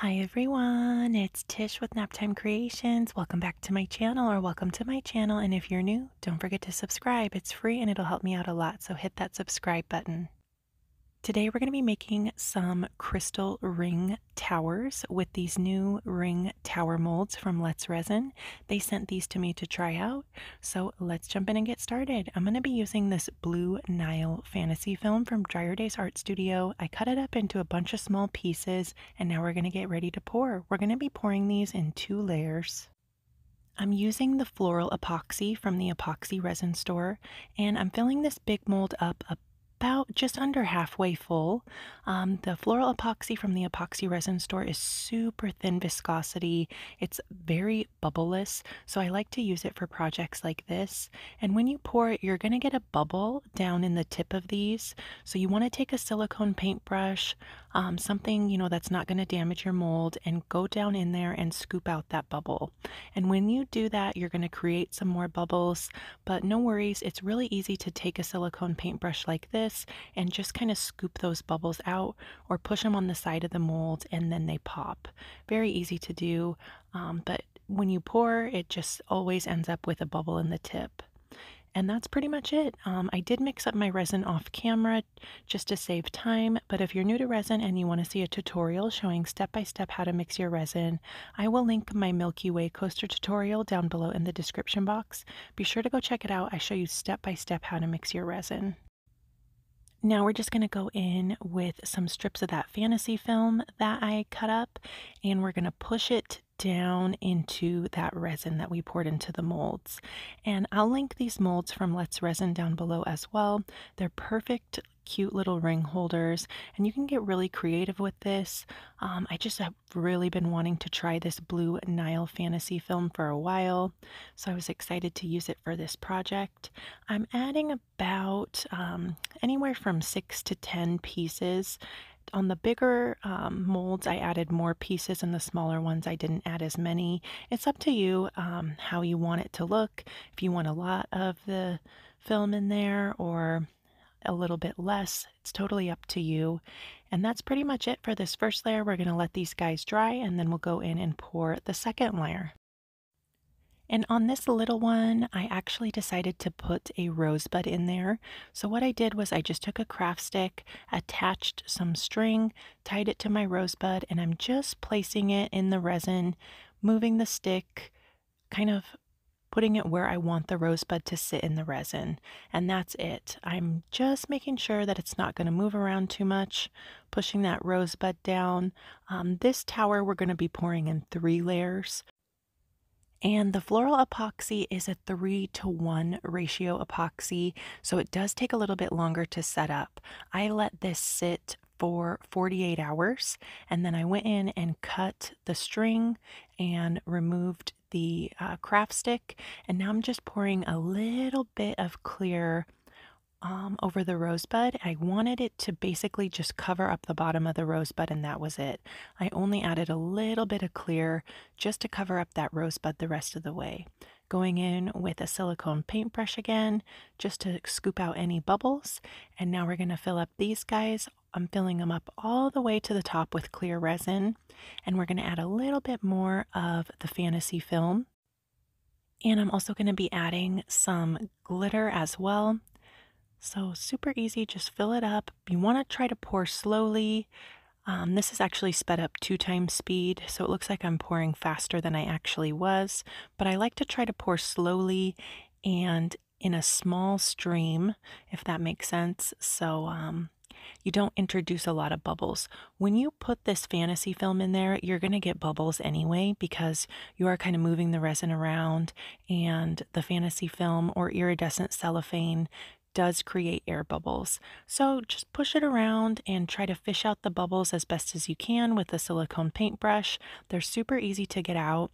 Hi everyone, it's Tish with Naptime Creations. Welcome back to my channel or welcome to my channel. And if you're new, don't forget to subscribe. It's free and it'll help me out a lot. So hit that subscribe button. Today we're going to be making some crystal ring towers with these new ring tower molds from Let's Resin. They sent these to me to try out, so let's jump in and get started. I'm going to be using this Blue Nile fantasy film from Dryer Days Art Studio. I cut it up into a bunch of small pieces and now we're going to get ready to pour. We're going to be pouring these in two layers. I'm using the floral epoxy from the epoxy resin store and I'm filling this big mold up a about just under halfway full. Um, the floral epoxy from the epoxy resin store is super thin viscosity. It's very bubbleless, so I like to use it for projects like this. And when you pour it, you're going to get a bubble down in the tip of these. So you want to take a silicone paintbrush, um, something you know that's not going to damage your mold, and go down in there and scoop out that bubble. And when you do that, you're going to create some more bubbles, but no worries, it's really easy to take a silicone paintbrush like this and just kind of scoop those bubbles out or push them on the side of the mold and then they pop. Very easy to do, um, but when you pour, it just always ends up with a bubble in the tip. And that's pretty much it. Um, I did mix up my resin off camera just to save time, but if you're new to resin and you want to see a tutorial showing step by step how to mix your resin, I will link my Milky Way coaster tutorial down below in the description box. Be sure to go check it out. I show you step by step how to mix your resin. Now we're just going to go in with some strips of that fantasy film that I cut up and we're going to push it down into that resin that we poured into the molds. And I'll link these molds from Let's Resin down below as well. They're perfect, cute little ring holders, and you can get really creative with this. Um, I just have really been wanting to try this blue Nile fantasy film for a while, so I was excited to use it for this project. I'm adding about um, anywhere from six to 10 pieces on the bigger um, molds, I added more pieces, and the smaller ones, I didn't add as many. It's up to you um, how you want it to look. If you want a lot of the film in there or a little bit less, it's totally up to you. And that's pretty much it for this first layer. We're going to let these guys dry, and then we'll go in and pour the second layer. And on this little one, I actually decided to put a rosebud in there. So what I did was I just took a craft stick, attached some string, tied it to my rosebud, and I'm just placing it in the resin, moving the stick, kind of putting it where I want the rosebud to sit in the resin. And that's it. I'm just making sure that it's not going to move around too much, pushing that rosebud down. Um, this tower we're going to be pouring in three layers. And the floral epoxy is a three to one ratio epoxy, so it does take a little bit longer to set up. I let this sit for 48 hours and then I went in and cut the string and removed the uh, craft stick and now I'm just pouring a little bit of clear um, over the rosebud. I wanted it to basically just cover up the bottom of the rosebud, and that was it. I only added a little bit of clear just to cover up that rosebud the rest of the way. Going in with a silicone paintbrush again, just to scoop out any bubbles. And now we're going to fill up these guys. I'm filling them up all the way to the top with clear resin. And we're going to add a little bit more of the fantasy film and I'm also going to be adding some glitter as well. So, super easy, just fill it up. You want to try to pour slowly. Um, this is actually sped up two times speed, so it looks like I'm pouring faster than I actually was, but I like to try to pour slowly and in a small stream, if that makes sense. So, um, you don't introduce a lot of bubbles. When you put this fantasy film in there, you're going to get bubbles anyway because you are kind of moving the resin around and the fantasy film or iridescent cellophane does create air bubbles. So just push it around and try to fish out the bubbles as best as you can with a silicone paintbrush. They're super easy to get out.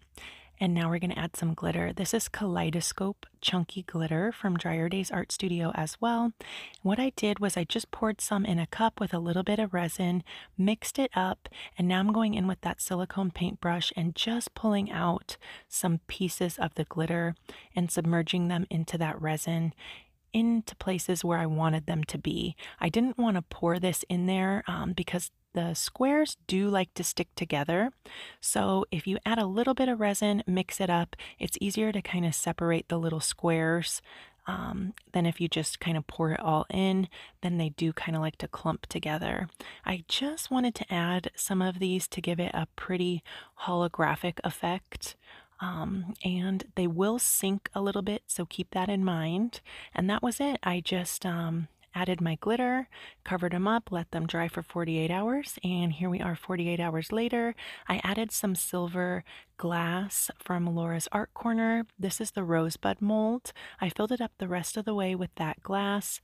And now we're going to add some glitter. This is Kaleidoscope Chunky Glitter from Dryer Days Art Studio as well. What I did was I just poured some in a cup with a little bit of resin, mixed it up, and now I'm going in with that silicone paintbrush and just pulling out some pieces of the glitter and submerging them into that resin into places where I wanted them to be. I didn't want to pour this in there um, because the squares do like to stick together. So if you add a little bit of resin, mix it up, it's easier to kind of separate the little squares um, if you just kind of pour it all in, then they do kind of like to clump together. I just wanted to add some of these to give it a pretty holographic effect um, and they will sink a little bit, so keep that in mind. And that was it. I just um, added my glitter, covered them up, let them dry for 48 hours, and here we are 48 hours later. I added some silver glass from Laura's Art Corner. This is the rosebud mold. I filled it up the rest of the way with that glass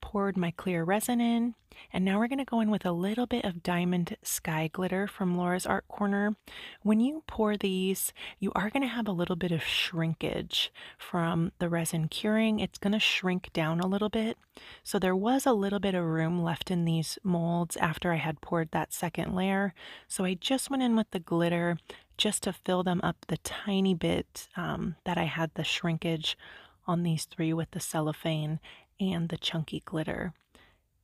poured my clear resin in, and now we're going to go in with a little bit of diamond sky glitter from Laura's Art Corner. When you pour these, you are going to have a little bit of shrinkage from the resin curing. It's going to shrink down a little bit. So there was a little bit of room left in these molds after I had poured that second layer. So I just went in with the glitter just to fill them up the tiny bit um, that I had the shrinkage on these three with the cellophane and the chunky glitter.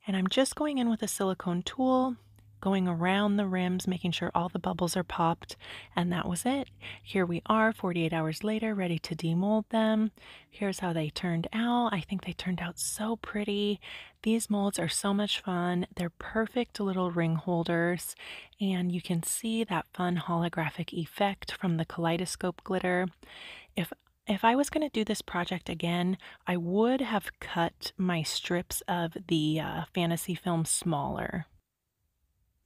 And I'm just going in with a silicone tool, going around the rims, making sure all the bubbles are popped. And that was it. Here we are 48 hours later, ready to demold them. Here's how they turned out. I think they turned out so pretty. These molds are so much fun. They're perfect little ring holders, and you can see that fun holographic effect from the kaleidoscope glitter. If if I was going to do this project again, I would have cut my strips of the uh, fantasy film smaller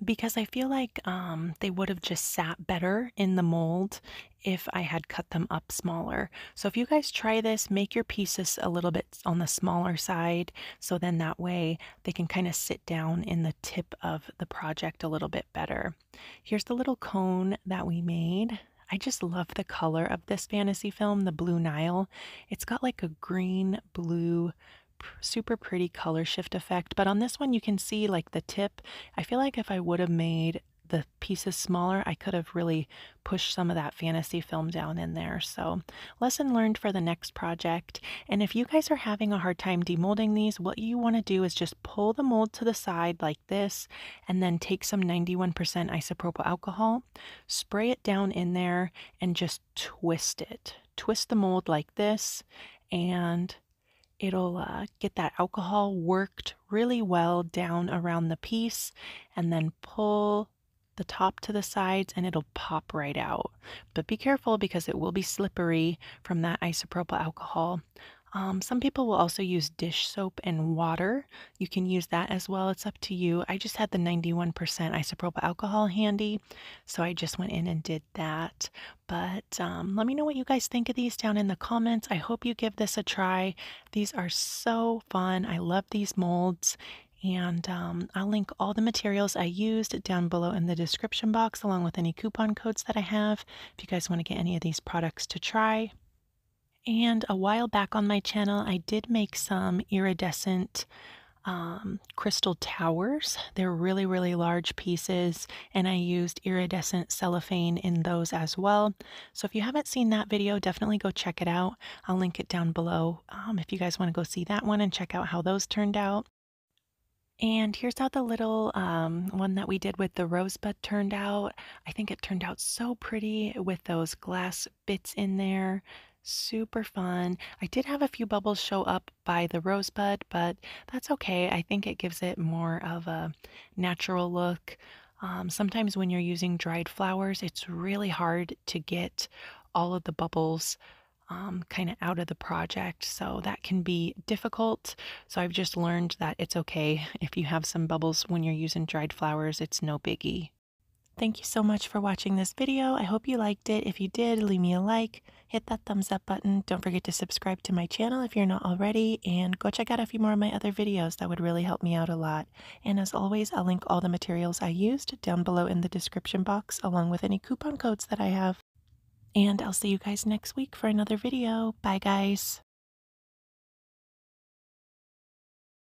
because I feel like um, they would have just sat better in the mold if I had cut them up smaller. So if you guys try this, make your pieces a little bit on the smaller side so then that way they can kind of sit down in the tip of the project a little bit better. Here's the little cone that we made. I just love the color of this fantasy film, The Blue Nile. It's got like a green, blue, super pretty color shift effect. But on this one, you can see like the tip. I feel like if I would have made the pieces smaller, I could have really pushed some of that fantasy film down in there. So, lesson learned for the next project. And if you guys are having a hard time demolding these, what you want to do is just pull the mold to the side like this, and then take some 91% isopropyl alcohol, spray it down in there, and just twist it. Twist the mold like this, and it'll uh, get that alcohol worked really well down around the piece and then pull the top to the sides and it'll pop right out. But be careful because it will be slippery from that isopropyl alcohol. Um, some people will also use dish soap and water. You can use that as well. It's up to you. I just had the 91% isopropyl alcohol handy, so I just went in and did that. But um, let me know what you guys think of these down in the comments. I hope you give this a try. These are so fun. I love these molds, and um, I'll link all the materials I used down below in the description box, along with any coupon codes that I have if you guys want to get any of these products to try. And a while back on my channel, I did make some iridescent um, crystal towers. They're really, really large pieces, and I used iridescent cellophane in those as well. So if you haven't seen that video, definitely go check it out. I'll link it down below um, if you guys want to go see that one and check out how those turned out. And here's how the little um, one that we did with the rosebud turned out. I think it turned out so pretty with those glass bits in there. Super fun. I did have a few bubbles show up by the rosebud, but that's okay. I think it gives it more of a natural look. Um, sometimes when you're using dried flowers, it's really hard to get all of the bubbles um, kind of out of the project. So that can be difficult. So I've just learned that it's okay if you have some bubbles when you're using dried flowers, it's no biggie. Thank you so much for watching this video. I hope you liked it. If you did, leave me a like, hit that thumbs up button. Don't forget to subscribe to my channel if you're not already, and go check out a few more of my other videos. That would really help me out a lot. And as always, I'll link all the materials I used down below in the description box, along with any coupon codes that I have and I'll see you guys next week for another video. Bye, guys.